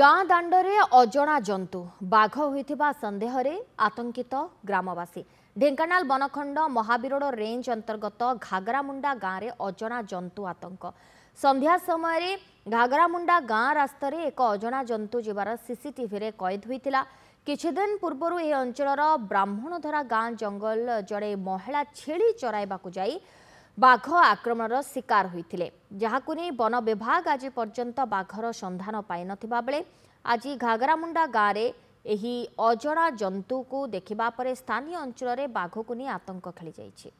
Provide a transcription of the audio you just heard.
ଗାଁ ଦାଣ୍ଡରେ ଅଜଣା ଜନ୍ତୁ ବାଘ ହୋଇଥିବା ସନ୍ଦେହରେ ଆତଙ୍କିତ ଗ୍ରାମବାସୀ ଢେଙ୍କାନାଳ ବନଖଣ୍ଡ ମହାବିରୋଡ଼ ରେଞ୍ଜ ଅନ୍ତର୍ଗତ ଘାଗରାମୁଣ୍ଡା ଗାଁରେ ଅଜଣା ଜନ୍ତୁ ଆତଙ୍କ ସନ୍ଧ୍ୟା ସମୟରେ ଘାଗରାମୁଣ୍ଡା ଗାଁ ରାସ୍ତାରେ ଏକ ଅଜଣା ଜନ୍ତୁ ଯିବାର ସିସିଟିଭିରେ କଏଦ ହୋଇଥିଲା କିଛିଦିନ ପୂର୍ବରୁ ଏହି ଅଞ୍ଚଳର ବ୍ରାହ୍ମଣଧରା ଗାଁ ଜଙ୍ଗଲ ଜଣେ ମହିଳା ଛେଳି ଚରାଇବାକୁ ଯାଇ ବାଘ ଆକ୍ରମଣର ଶିକାର ହୋଇଥିଲେ ଯାହାକୁ ନେଇ ବନ ବିଭାଗ ଆଜି ପର୍ଯ୍ୟନ୍ତ ବାଘର ସନ୍ଧାନ ପାଇନଥିବା ବେଳେ ଆଜି ଘାଗରାମୁଣ୍ଡା ଗାଁରେ ଏହି ଅଜଣା ଜନ୍ତୁକୁ ଦେଖିବା ପରେ ସ୍ଥାନୀୟ ଅଞ୍ଚଳରେ ବାଘକୁ ନେଇ ଆତଙ୍କ ଖେଳିଯାଇଛି